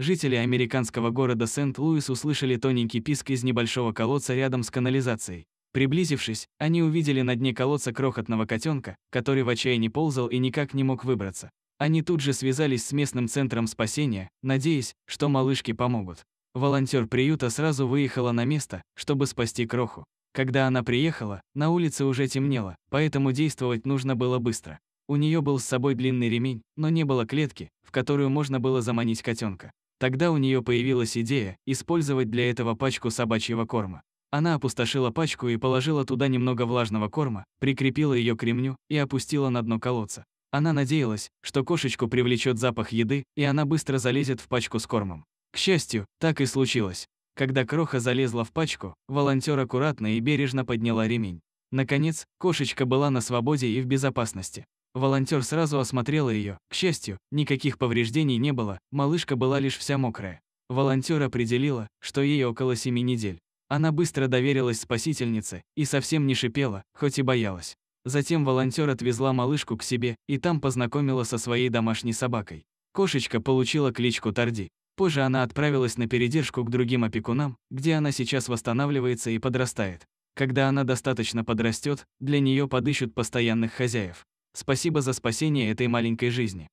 Жители американского города Сент-Луис услышали тоненький писк из небольшого колодца рядом с канализацией. Приблизившись, они увидели на дне колодца крохотного котенка, который в отчаянии ползал и никак не мог выбраться. Они тут же связались с местным центром спасения, надеясь, что малышки помогут. Волонтер приюта сразу выехала на место, чтобы спасти кроху. Когда она приехала, на улице уже темнело, поэтому действовать нужно было быстро. У нее был с собой длинный ремень, но не было клетки, в которую можно было заманить котенка. Тогда у нее появилась идея использовать для этого пачку собачьего корма. Она опустошила пачку и положила туда немного влажного корма, прикрепила ее к ремню и опустила на дно колодца. Она надеялась, что кошечку привлечет запах еды, и она быстро залезет в пачку с кормом. К счастью, так и случилось. Когда кроха залезла в пачку, волонтер аккуратно и бережно подняла ремень. Наконец, кошечка была на свободе и в безопасности. Волонтер сразу осмотрела ее. К счастью, никаких повреждений не было, малышка была лишь вся мокрая. Волонтер определила, что ей около семи недель. Она быстро доверилась спасительнице и совсем не шипела, хоть и боялась. Затем волонтер отвезла малышку к себе и там познакомила со своей домашней собакой. Кошечка получила кличку Тарди. Позже она отправилась на передержку к другим опекунам, где она сейчас восстанавливается и подрастает. Когда она достаточно подрастет, для нее подыщут постоянных хозяев. Спасибо за спасение этой маленькой жизни.